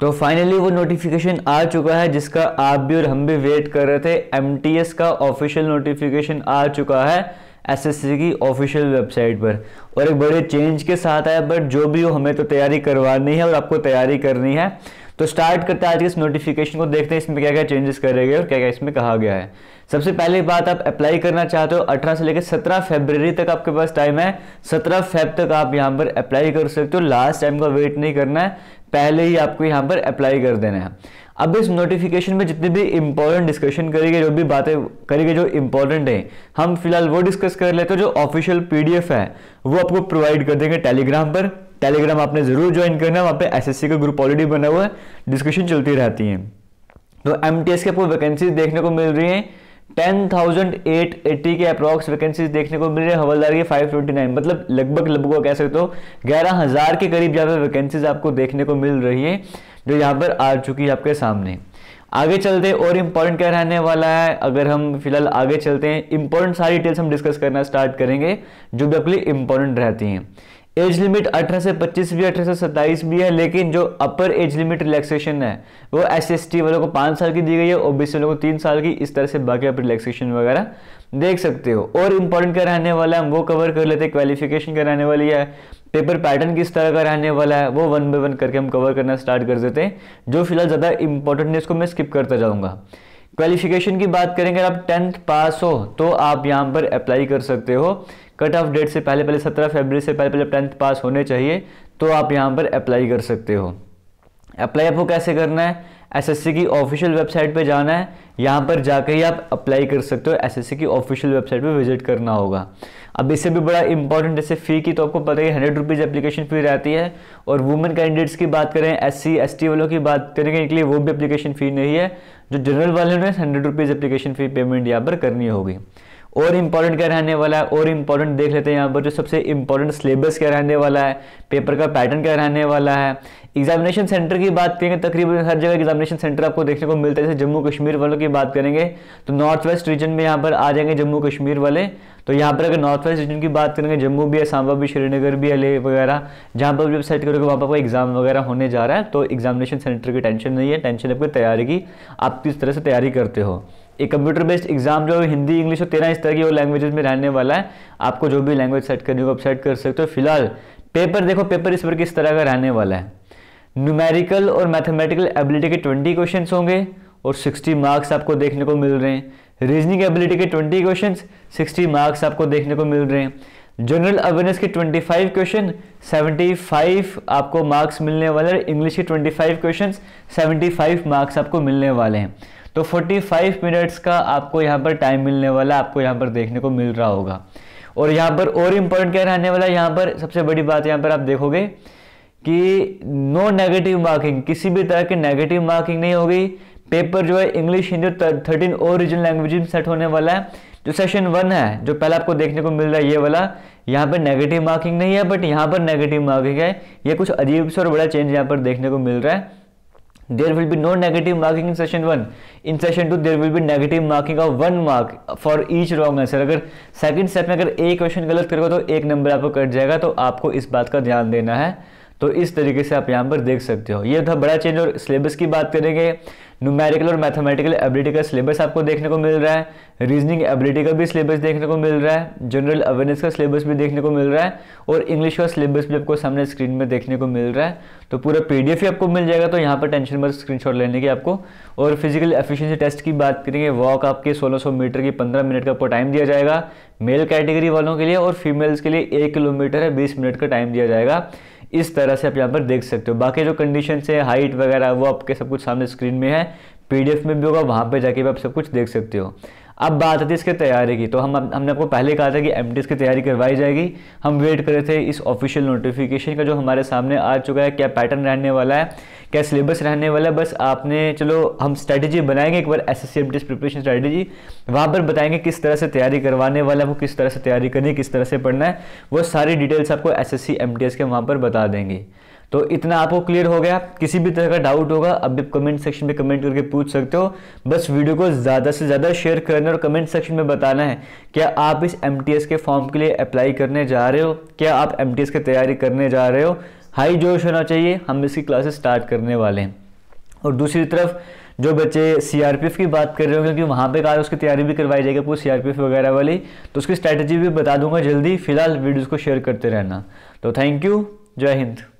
तो फाइनली वो नोटिफिकेशन आ चुका है जिसका आप भी और हम भी वेट कर रहे थे एम का ऑफिशियल नोटिफिकेशन आ चुका है एसएससी की ऑफिशियल वेबसाइट पर और एक बड़े चेंज के साथ आया बट जो भी हो हमें तो तैयारी करवानी है और आपको तैयारी करनी है तो स्टार्ट करते हैं आज के इस नोटिफिकेशन को देखते हैं इसमें क्या क्या चेंजेस करे गए और क्या क्या इसमें कहा गया है सबसे पहली बात आप अप्लाई करना चाहते हो 18 से लेकर 17 फरवरी तक आपके पास टाइम है 17 फेब तक आप यहाँ पर अप्लाई कर सकते हो लास्ट टाइम का वेट नहीं करना है पहले ही आपको यहाँ पर अप्लाई कर देना है अब इस नोटिफिकेशन में जितने भी इंपॉर्टेंट डिस्कशन करेंगे जो भी बातें करेंगे जो इंपॉर्टेंट हैं हम फिलहाल वो डिस्कस कर लेते हैं जो ऑफिशियल पीडीएफ है वो आपको प्रोवाइड कर देंगे टेलीग्राम पर टेलीग्राम आपने ज़रूर ज्वाइन करना है वहाँ पे एसएससी का ग्रुप ऑलरेडी बना हुआ है डिस्कशन चलती रहती है तो एम के आपको वैकेंसीज देखने को मिल रही हैं टेन थाउजेंड एट एट्टी के अप्रॉक्स वैकेंसीज देखने को मिल रही है हवलदार की 529 नाइन मतलब लगभग लगभग कह सकते हो ग्यारह हज़ार के करीब यहाँ पर वैकेंसीज आपको देखने को मिल रही है जो यहाँ पर आ चुकी है आपके सामने आगे चलते हैं और इम्पोर्टेंट क्या रहने वाला है अगर हम फिलहाल आगे चलते हैं इम्पोर्टेंट सारी डिटेल्स हम डिस्कस करना स्टार्ट करेंगे जो भी अपनी इम्पोर्टेंट रहती हैं एज लिमिट 18 से 25 भी अठारह से सत्ताईस भी है लेकिन जो अपर एज लिमिट रिलैक्सेशन है वो एस एस टी वालों को पाँच साल की दी गई है ओ बी सी वालों को तीन साल की इस तरह से बाकी आप रिलैक्सेशन वगैरह देख सकते हो और इम्पोर्टेंट क्या रहने वाला है वो कवर कर लेते हैं क्वालिफिकेशन क्या रहने वाली है पेपर पैटर्न किस तरह का रहने वाला है वो वन बाई वन करके हम कवर करना स्टार्ट कर देते हैं जो फिलहाल ज़्यादा इंपॉर्टेंट है इसको मैं स्किप करता जाऊँगा क्वालिफिकेशन की बात करेंगे आप टेंथ पास हो तो आप यहाँ पर अप्लाई कर सकते हो कट ऑफ डेट से पहले पहले सत्रह फरवरी से पहले पहले टेंथ पास होने चाहिए तो आप यहाँ पर अप्लाई कर सकते हो अप्लाई आपको कैसे करना है एसएससी की ऑफिशियल वेबसाइट पे जाना है यहाँ पर जाकर ही आप अप्लाई कर सकते हो एसएससी की ऑफिशियल वेबसाइट पे विजिट करना होगा अब इससे भी बड़ा इंपॉर्टेंट जैसे फ़ी की तो आपको पता ही हंड्रेड रुपीज़ एप्लीकेशन फ़ी रहती है और वुमेन कैंडिडेट्स की बात करें एस सी वालों की बात करने के लिए वो भी एप्लीकेशन फ़ी नहीं है जो जनरल वाले हैं hundred rupees application fee payment यहाँ पर करनी होगी और इम्पॉर्टेंट क्या रहने वाला है और इम्पॉर्टेंट देख लेते हैं यहाँ पर जो सबसे इम्पॉर्टेंट सिलेबस क्या रहने वाला है पेपर का पैटर्न क्या रहने वाला है एग्जामिनेशन सेंटर की बात करेंगे तकरीबन हर जगह एग्जामिनेशन सेंटर आपको देखने को मिलता है जैसे जम्मू कश्मीर वालों की बात करेंगे तो नॉर्थ वेस्ट रीजन में यहाँ पर आ जाएंगे जम्मू कश्मीर वाले तो यहाँ पर अगर नॉर्थ वेस्ट रीजन की बात करेंगे जम्मू भी है सांबा भी श्रीनगर भी है वगैरह जहाँ पर भी सेट करोगे वहाँ पर एग्जाम वगैरह होने जा रहा है तो एग्जामिनेशन सेंटर की टेंशन नहीं है टेंशन आपकी तैयारी की आप किस तरह से तैयारी करते हो एक कंप्यूटर बेस्ड एग्जाम जो है हिंदी इंग्लिश और तेरह इस तरह की और लैंग्वेजेस में रहने वाला है आपको जो भी लैंग्वेज सेट करनी हो आप सेट कर सकते हो फिलहाल पेपर देखो पेपर इस पर किस तरह का रहने वाला है न्यूमेरिकल और मैथमेटिकल एबिलिटी के ट्वेंटी क्वेश्चन होंगे और सिक्सटी मार्क्स आपको देखने को मिल रहे हैं रीजनिंग एबिलिटी के ट्वेंटी क्वेश्चन सिक्सटी मार्क्स आपको देखने को मिल रहे हैं जनरल अवेयरनेस के ट्वेंटी क्वेश्चन सेवेंटी फाइव आपको मार्क्स मिलने वाले हैं इंग्लिश के ट्वेंटी क्वेश्चंस 75 मार्क्स आपको मिलने वाले हैं तो 45 मिनट्स का आपको यहाँ पर टाइम मिलने वाला आपको यहाँ पर देखने को मिल रहा होगा और यहाँ पर और इम्पोर्टेंट क्या रहने वाला है यहाँ पर सबसे बड़ी बात यहाँ पर आप देखोगे कि नो नेगेटिव मार्किंग किसी भी तरह की नेगेटिव मार्किंग नहीं होगी पेपर जो है इंग्लिश हिंदी थर्टीन और लैंग्वेज में सेट होने वाला है जो सेशन वन है जो पहले आपको देखने को मिल रहा है ये वाला यहाँ पर नेगेटिव मार्किंग नहीं है बट यहाँ पर नेगेटिव मार्किंग है ये कुछ अजीब सा और बड़ा चेंज यहाँ पर देखने को मिल रहा है there will be no negative marking in session 1 in session 2 there will be negative marking of one mark for each wrong answer अगर second सेट में अगर एक question गलत करोगे तो एक number आपको कट जाएगा तो आपको इस बात का ध्यान देना है तो इस तरीके से आप यहाँ पर देख सकते हो ये था बड़ा चेंज और सिलेबस की बात करेंगे न्यूमेरिकल और मैथमेटिकल एबिलिटी का सिलेबस आपको देखने को मिल रहा है रीजनिंग एबिलिटी का भी सिलेबस देखने को मिल रहा है जनरल अवेयरनेस का सिलेबस भी देखने को मिल रहा है और इंग्लिश का सिलेबस भी आपको सामने स्क्रीन में देखने को मिल रहा है तो पूरा एफ ही आपको मिल जाएगा तो यहाँ पर टेंशन मत स्क्रीनशॉट लेने की आपको और फिजिकल एफिशियंसी टेस्ट की बात करेंगे वॉक आपके सौ मीटर की पंद्रह मिनट का आपको टाइम दिया जाएगा मेल कैटेगरी वालों के लिए और फीमेल्स के लिए एक किलोमीटर है बीस मिनट का टाइम दिया जाएगा इस तरह से आप यहाँ पर देख सकते हो बाकी जो कंडीशन है हाइट वगैरह वो आपके सब कुछ सामने स्क्रीन में है पीडीएफ में भी होगा वहाँ पे जाके भी आप सब कुछ देख सकते हो अब बात आती है इसके तैयारी की तो हम हमने आपको पहले कहा था कि एम की तैयारी करवाई जाएगी हम वेट कर रहे थे इस ऑफिशियल नोटिफिकेशन का जो हमारे सामने आ चुका है क्या पैटर्न रहने वाला है क्या सिलेबस रहने वाला बस आपने चलो हम स्ट्रैटेजी बनाएंगे एक बार S S C preparation strategy वहाँ पर बताएंगे किस तरह से तैयारी करवाने वाला वो किस तरह से तैयारी करनी है किस तरह से पढ़ना है वो सारी डिटेल्स आपको एस एस के वहाँ पर बता देंगे तो इतना आपको क्लियर हो गया किसी भी तरह का डाउट होगा अब भी कमेंट सेक्शन में कमेंट करके पूछ सकते हो बस वीडियो को ज़्यादा से ज़्यादा शेयर करना और कमेंट सेक्शन में बताना है क्या आप इस एम के फॉर्म के लिए अप्लाई करने जा रहे हो क्या आप एम की तैयारी करने जा रहे हो हाई जोश होना चाहिए हम इसकी क्लासेस स्टार्ट करने वाले हैं और दूसरी तरफ जो बच्चे सी की बात कर रहे हो क्योंकि वहाँ पे कार उसकी तैयारी भी करवाई जाएगी पूरी सी वगैरह वाली तो उसकी स्ट्रैटेजी भी बता दूंगा जल्दी फिलहाल वीडियोज़ को शेयर करते रहना तो थैंक यू जय हिंद